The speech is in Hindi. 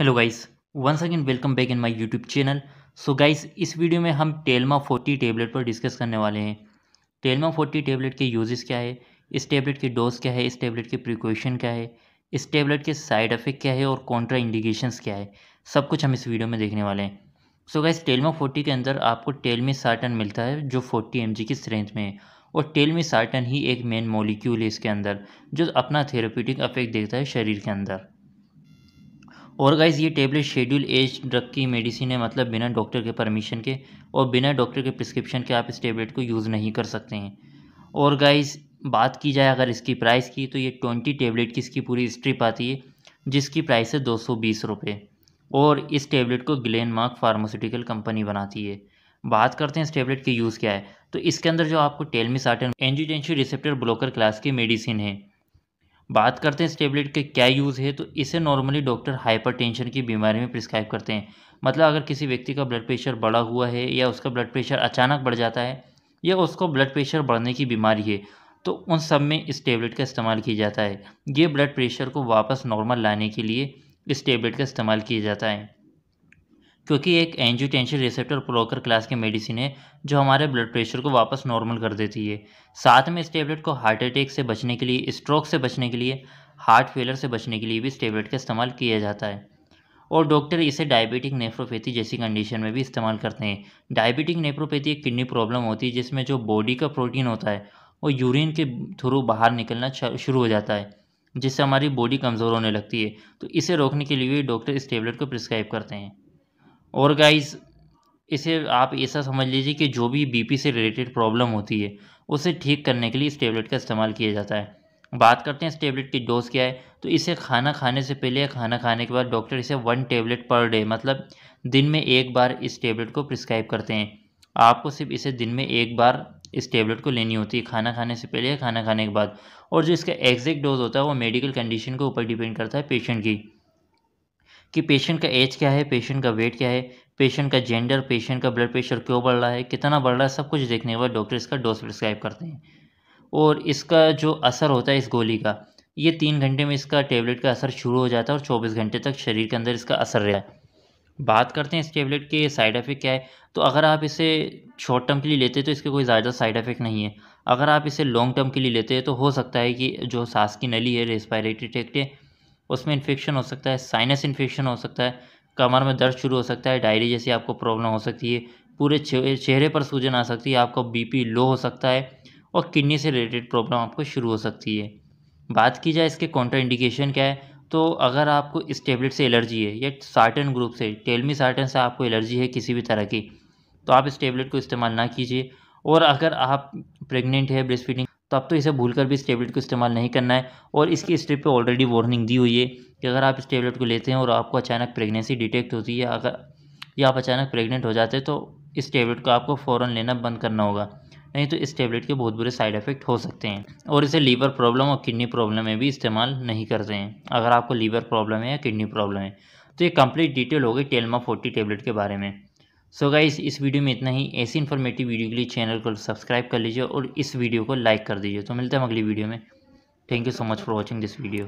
hello guys once again welcome back in my YouTube channel so guys इस वीडियो में हम टेलमा 40 टेबलेट पर डिस्कस करने वाले हैं टेलमा 40 टेबलेट के यूजेस क्या है इस टेबलेट की डोज क्या है इस टेबलेट के प्रिकॉशन क्या है इस टेबलेट के साइड इफेक्ट क्या है और कॉन्ट्रा इंडिकेशंस क्या है सब कुछ हम इस वीडियो में देखने वाले हैं सो गाइस टेलमा फोर्टी के अंदर आपको टेलमी सार्टन मिलता है जो फोर्टी एम की स्ट्रेंथ में है और टेलमी सार्टन ही एक मेन मोलिक्यूल है इसके अंदर जो अपना थेरेप्यूटिक अफेक्ट देखता है शरीर के अंदर और गाइज़ ये टेबलेट शेड्यूल एज ड्रग की मेडिसिन है मतलब बिना डॉक्टर के परमिशन के और बिना डॉक्टर के प्रिस्क्रिप्शन के आप इस टेबलेट को यूज़ नहीं कर सकते हैं और गाइज़ बात की जाए अगर इसकी प्राइस की तो ये ट्वेंटी टेबलेट की इसकी पूरी स्ट्रिप आती है जिसकी प्राइस है दो सौ और इस टेबलेट को ग्लैन मार्क फार्मास्यूटिकल कंपनी बनाती है बात करते हैं इस टेबलेट के यूज़ क्या है तो इसके अंदर जो आपको telmisartan angiotensin receptor blocker class की मेडिसिन है बात करते हैं इस टेबलेट के क्या यूज़ है तो इसे नॉर्मली डॉक्टर हाइपरटेंशन की बीमारी में प्रिस्क्राइब करते हैं मतलब अगर किसी व्यक्ति का ब्लड प्रेशर बढ़ा हुआ है या उसका ब्लड प्रेशर अचानक बढ़ जाता है या उसको ब्लड प्रेशर बढ़ने की बीमारी है तो उन सब में इस टेबलेट का इस्तेमाल किया जाता है ये ब्लड प्रेशर को वापस नॉर्मल लाने के लिए इस टेबलेट का इस्तेमाल किया जाता है क्योंकि एक एंजियोटेंशन रिसेप्टर प्रोकर क्लास की मेडिसिन है जो हमारे ब्लड प्रेशर को वापस नॉर्मल कर देती है साथ में इस टेबलेट को हार्ट अटैक से बचने के लिए स्ट्रोक से बचने के लिए हार्ट फेलर से बचने के लिए भी इस टेबलेट का इस्तेमाल किया जाता है और डॉक्टर इसे डायबिटिक नेफ्रोपैथी जैसी कंडीशन में भी इस्तेमाल करते हैं डायबिटिक नेफ्रोपैथी एक किडनी प्रॉब्लम होती है जिसमें जो बॉडी का प्रोटीन होता है वो यूरिन के थ्रू बाहर निकलना शुरू हो जाता है जिससे हमारी बॉडी कमज़ोर होने लगती है तो इसे रोकने के लिए डॉक्टर इस टेबलेट को प्रिस्क्राइब करते हैं और गाइस इसे आप ऐसा समझ लीजिए कि जो भी बीपी से रिलेटेड प्रॉब्लम होती है उसे ठीक करने के लिए इस टेबलेट का इस्तेमाल किया जाता है बात करते हैं इस टेबलेट की डोज़ क्या है तो इसे खाना खाने से पहले या खाना खाने के बाद डॉक्टर इसे वन टेबलेट पर डे मतलब दिन में एक बार इस टेबलेट को प्रिस्क्राइब करते हैं आपको सिर्फ इसे दिन में एक बार इस टेबलेट को लेनी होती है खाना खाने से पहले या खाना खाने के बाद और जो इसका एग्जैक्ट डोज होता है वो मेडिकल कंडीशन के ऊपर डिपेंड करता है पेशेंट की कि पेशेंट का एज क्या है पेशेंट का वेट क्या है पेशेंट का जेंडर पेशेंट का ब्लड प्रेशर क्यों बढ़ रहा है कितना बढ़ रहा है सब कुछ देखने के बाद डॉक्टर इसका डोज प्रिस्क्राइब करते हैं और इसका जो असर होता है इस गोली का ये तीन घंटे में इसका टेबलेट का असर शुरू हो जाता है और चौबीस घंटे तक शरीर के अंदर इसका असर रहा है बात करते हैं इस टेबलेट के साइड इफ़ेक्ट क्या है तो अगर आप इसे शॉर्ट टर्म के लिए लेते हैं तो इसके कोई ज़्यादा साइड इफ़ेक्ट नहीं है अगर आप इसे लॉन्ग टर्म के लिए लेते हैं तो हो सकता है कि जो सांस की नली है रेस्पायरेटरी ट्रैक्ट है उसमें इन्फेक्शन हो सकता है साइनस इन्फेक्शन हो सकता है कमर में दर्द शुरू हो सकता है डायरी जैसी आपको प्रॉब्लम हो सकती है पूरे चेहरे पर सूजन आ सकती है आपका बीपी लो हो सकता है और किडनी से रिलेटेड प्रॉब्लम आपको शुरू हो सकती है बात की जाए इसके काउंटर इंडिकेशन क्या है तो अगर आपको इस टेबलेट से एलर्जी है या सार्टन ग्रुप से टेलमी सार्टन से आपको एलर्जी है किसी भी तरह की तो आप इस टेबलेट को इस्तेमाल ना कीजिए और अगर आप प्रेग्नेंट है ब्रेस्ट तो आप तो इसे भूल कर भी इस टेबलेट को इस्तेमाल नहीं करना है और इसकी स्ट्रिप पे ऑलरेडी वार्निंग दी हुई है कि अगर आप इस टेबलेट को लेते हैं और आपको अचानक प्रेगनेंसी डिटेक्ट होती है अगर या आप अचानक प्रेग्नेंट हो जाते हैं तो इस टेबलेट को आपको फ़ौरन लेना बंद करना होगा नहीं तो इस टेबलेट के बहुत बुरे साइड इफ़ेक्ट हो सकते हैं और इसे लीवर प्रॉब्लम और किडनी प्रॉब्लम में भी इस्तेमाल नहीं करते हैं अगर आपको लीवर प्रॉब्लम है या किडनी प्रॉब्लम है तो ये कंप्लीट डिटेल हो गई टेलमा फोर्टी टेबलेट के बारे में सो so इस वीडियो में इतना ही ऐसी इन्फॉर्मेटिव वीडियो के लिए चैनल को सब्सक्राइब कर लीजिए और इस वीडियो को लाइक कर दीजिए तो मिलते हैं अगली वीडियो में thank you so much for watching this video